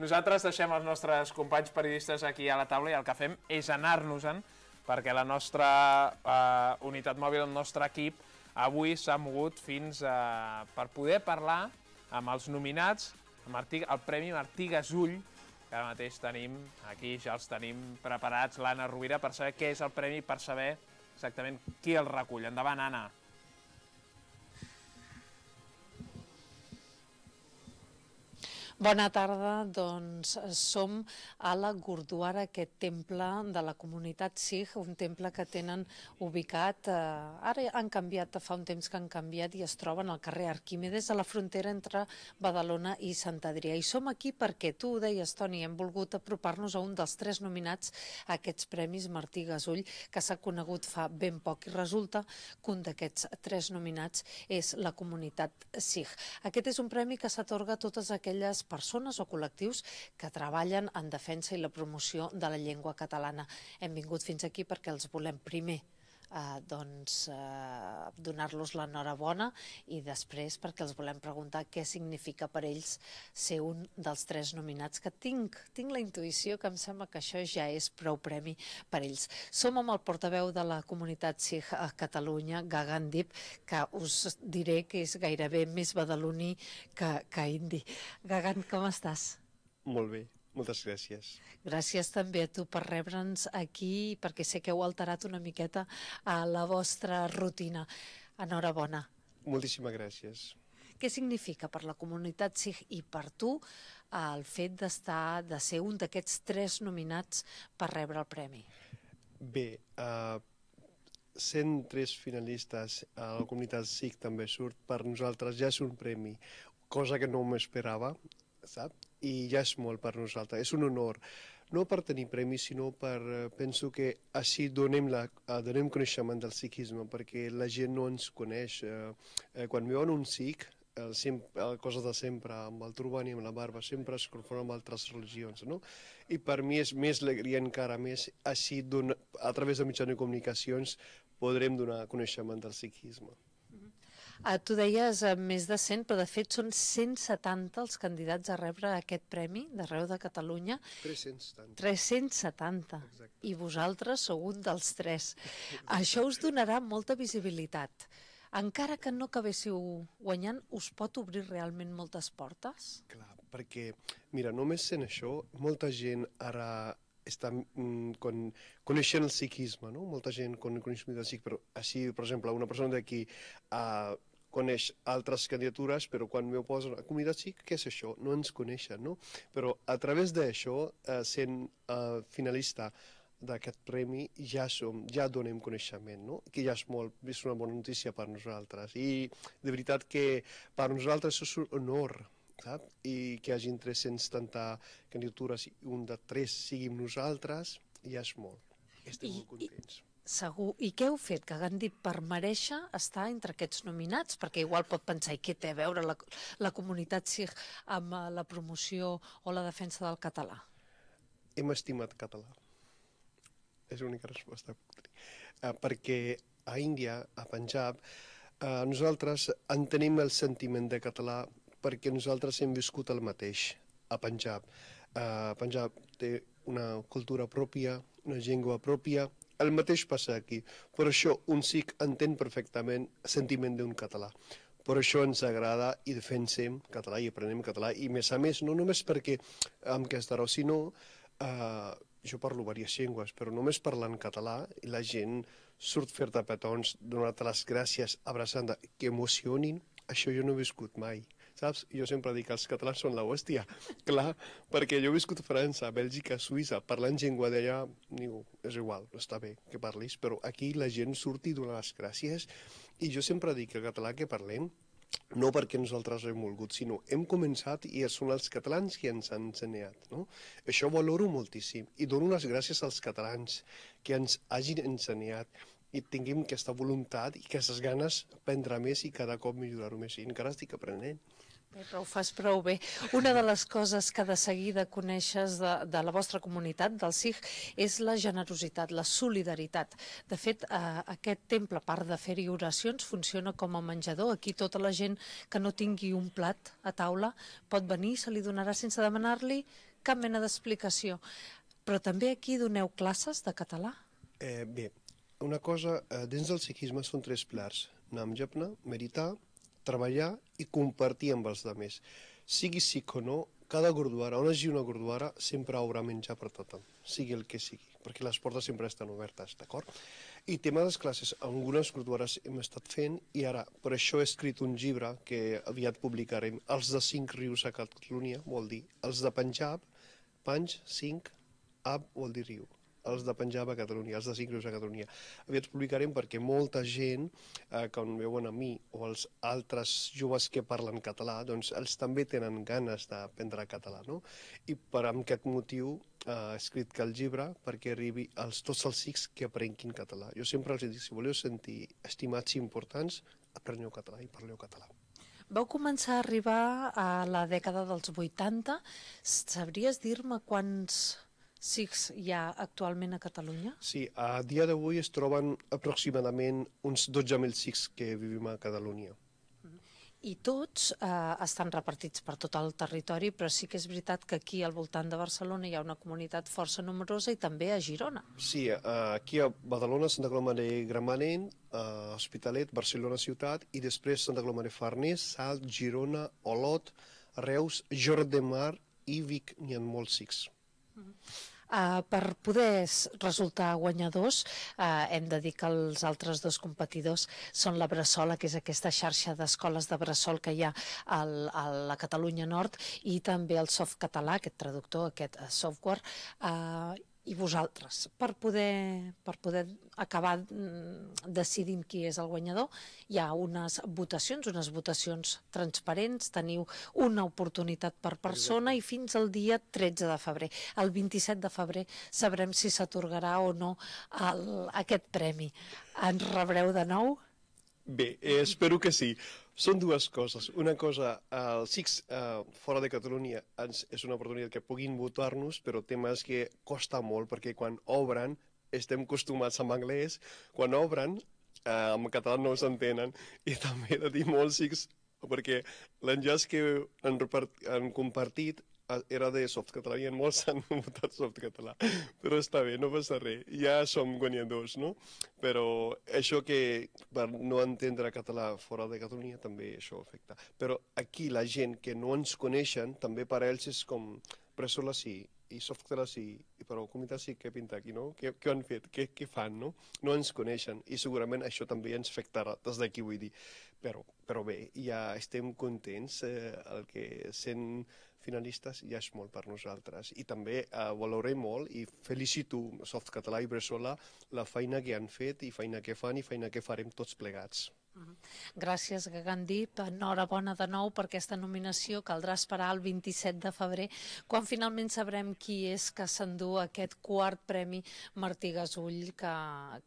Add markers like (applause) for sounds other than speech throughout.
Nosaltres deixem els nostres companys periodistes aquí a la taula i el que fem és anar-nos-en perquè la nostra eh, unitat mòbil, el nostre equip, avui s'ha mogut fins a, eh, per poder parlar amb els nominats amb Martí, el Premi Martí Gasull, que ara mateix tenim aquí, ja els tenim preparats, l'Anna Rovira, per saber què és el premi, per saber exactament qui el recull. Endavant, Anna. Bona tarda, doncs eh, som a la Gurdwara, aquest temple de la comunitat Sikh, un temple que tenen ubicat, eh, ara han canviat, fa un temps que han canviat i es troben al carrer Arquímedes, a la frontera entre Badalona i Sant Adrià. I som aquí perquè tu ho deies, Toni, hem volgut apropar-nos a un dels tres nominats a aquests premis Martí Gasull, que s'ha conegut fa ben poc i resulta que un d'aquests tres nominats és la comunitat Sikh. Aquest és un premi que s'atorga a totes aquelles persones o col·lectius que treballen en defensa i la promoció de la llengua catalana. Hem vingut fins aquí perquè els volem primer Eh, doncs, eh, donar-los l'enhorabona i després perquè els volem preguntar què significa per ells ser un dels tres nominats que tinc. Tinc la intuïció que em sembla que això ja és prou premi per ells. Som amb el portaveu de la comunitat Sikh a Catalunya, Gagandip, que us diré que és gairebé més badaloní que, que indi. Gagan, com estàs? Molt bé. Moltes gràcies. Gràcies també a tu per rebre'ns aquí, perquè sé que heu alterat una miqueta a eh, la vostra rutina. Enhorabona. Moltíssimes gràcies. Què significa per la comunitat SIG i per tu eh, el fet d'estar de ser un d'aquests tres nominats per rebre el premi? Bé, eh, sent tres finalistes a eh, la comunitat SIG també surt, per nosaltres ja és un premi, cosa que no m'esperava, sap? I ja és molt per nosaltres, és un honor. No per tenir premis, sinó per... Eh, penso que així donem, la, eh, donem coneixement del sikhisme, perquè la gent no ens coneix. Eh, quan veuen un sikh, el, el cosa de sempre, amb el turban i amb la barba, sempre es confon amb altres religions, no? I per mi és més alegria encara més, així, a través de mitjans de comunicacions, podrem donar coneixement del sikhisme. Uh, tu deies uh, més de 100, però de fet són 170 els candidats a rebre aquest premi d'arreu de Catalunya. 370. 370. Exacte. I vosaltres sou un dels tres. Exacte. Això us donarà molta visibilitat. Encara que no acabéssiu guanyant, us pot obrir realment moltes portes? Clar, perquè, mira, només sent això, molta gent ara està mm, con, coneixent el psiquisme, no? Molta gent con, coneix el psiquisme, però així, per exemple, una persona d'aquí uh, coneix altres candidatures, però quan m'ho posen a comunitat sí, què és això? No ens coneixen, no? Però a través d'això, eh, sent eh, finalista d'aquest premi ja som, ja donem coneixement, no? que ja és molt, és una bona notícia per nosaltres i de veritat que per nosaltres és un honor sap? i que hi hagi 370 candidatures i un de tres siguin nosaltres ja és molt. Estem I, molt contents. I segur. I què heu fet que han dit per mereixer estar entre aquests nominats? Perquè igual pot pensar, i què té a veure la, la comunitat SIG amb eh, la promoció o la defensa del català? Hem estimat català. És l'única resposta Eh, Uh, perquè a Índia, a Punjab, uh, nosaltres entenem el sentiment de català perquè nosaltres hem viscut el mateix a Punjab. Uh, Punjab té una cultura pròpia, una llengua pròpia, el mateix passa aquí. Per això un sikh entén perfectament el sentiment d'un català. Per això ens agrada i defensem català i aprenem català. I més a més, no només perquè amb raó, sinó eh, jo parlo diverses llengües, però només parlant català i la gent surt fer-te petons, donar-te les gràcies, abraçant-te, que emocionin. Això jo no he viscut mai saps? jo sempre dic, que els catalans són la hòstia. (laughs) Clar, perquè jo he viscut a França, a Bèlgica, a Suïssa, parlant llengua d'allà, diu, és igual, està bé que parlis, però aquí la gent surt i dona les gràcies. I jo sempre dic que el català que parlem no perquè nosaltres hem volgut, sinó hem començat i són els catalans qui ens han ensenyat. No? Això valoro moltíssim i dono les gràcies als catalans que ens hagin ensenyat i tinguem aquesta voluntat i aquestes ganes d'aprendre més i cada cop millorar-ho més. I encara estic aprenent. Bé, però ho fas prou bé. Una de les coses que de seguida coneixes de, de la vostra comunitat, del SIG, és la generositat, la solidaritat. De fet, eh, aquest temple, a part de fer-hi oracions, funciona com a menjador. Aquí tota la gent que no tingui un plat a taula pot venir, se li donarà sense demanar-li cap mena d'explicació. Però també aquí doneu classes de català? Eh, bé, una cosa, eh, dins del psiquisme són tres plars, nam japna, meditar, treballar i compartir amb els altres. Sigui sikh o no, cada gurdwara, on hagi una gurdwara, sempre haurà menjar per tothom, sigui el que sigui, perquè les portes sempre estan obertes, d'acord? I tema de les classes, algunes gurdwares hem estat fent i ara, per això he escrit un llibre que aviat publicarem, els de cinc rius a Catalunya, vol dir, els de Punjab, Panj, cinc, Ab vol dir riu, els de penjar a Catalunya, els de Syncros a Catalunya. Aviat publicarem perquè molta gent eh, que em veuen a mi o els altres joves que parlen català, doncs ells també tenen ganes d'aprendre català, no? I per amb aquest motiu eh, escrit que el llibre perquè arribi als tots els sics que aprenguin català. Jo sempre els dic, si voleu sentir estimats i importants, apreneu català i parleu català. Vau començar a arribar a la dècada dels 80. Sabries dir-me quants SICs hi ha actualment a Catalunya? Sí, a dia d'avui es troben aproximadament uns 12.000 SICs que vivim a Catalunya. Mm-hmm. I tots eh, estan repartits per tot el territori, però sí que és veritat que aquí al voltant de Barcelona hi ha una comunitat força nombrosa i també a Girona. Sí, eh, aquí a Badalona, Santa Coloma de Gramenet, eh, Hospitalet, Barcelona ciutat i després Santa Coloma de Farners, Salt, Girona, Olot, Reus, Jordemar i Vic, n'hi ha molts sics. Mm -hmm. Eh, per poder resultar guanyadors eh, hem de dir que els altres dos competidors són la Bressola, que és aquesta xarxa d'escoles de Bressol que hi ha al, a la Catalunya Nord i també el soft català, aquest traductor, aquest eh, software, i vosaltres per poder, per poder acabar mm, decidint qui és el guanyador. Hi ha unes votacions, unes votacions transparents, teniu una oportunitat per persona i fins al dia 13 de febrer. El 27 de febrer sabrem si s'atorgarà o no el, aquest premi. Ens rebreu de nou? Bé, eh, espero que sí. Són dues coses. Una cosa, el SIX uh, fora de Catalunya ens, és una oportunitat que puguin votar-nos, però temes que costa molt, perquè quan obren estem acostumats amb anglès, quan obren uh, eh, en català no us entenen, i també he de dir molt SIX, perquè l'enllaç que han, han compartit Ah, era de softcatalà, i en molts han (laughs) votat softcatalà, però està bé, no passa res, ja som guanyadors, no? Però això que per no entendre català fora de Catalunya també això afecta. Però aquí la gent que no ens coneixen, també per ells és com Pressola sí, i softcatalà sí, però comunitat sí, què pinta aquí, no? Què, què han fet, què, què fan, no? No ens coneixen i segurament això també ens afectarà des d'aquí, vull dir. Però, però bé, ja estem contents eh, el que sent finalistes ja és molt per nosaltres. I també eh, valorem molt i felicito Soft Català i Bressola la feina que han fet i feina que fan i feina que farem tots plegats. Mhm. Gràcies, Gagandí. Enhorabona de nou per aquesta nominació. Caldrà esperar el 27 de febrer, quan finalment sabrem qui és que s'endú aquest quart premi Martí Gasull, que,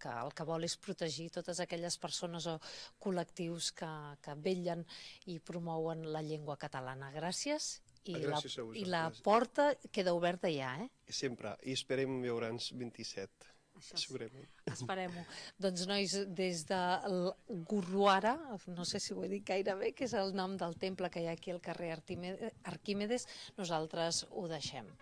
que el que vol és protegir totes aquelles persones o col·lectius que, que vetllen i promouen la llengua catalana. Gràcies i la, I la porta queda oberta ja, eh? Sempre, i esperem veure'ns 27. Això segurament. Esperem-ho. doncs, nois, des de Gurruara, no sé si ho he dit gaire bé, que és el nom del temple que hi ha aquí al carrer Arquímedes, nosaltres ho deixem.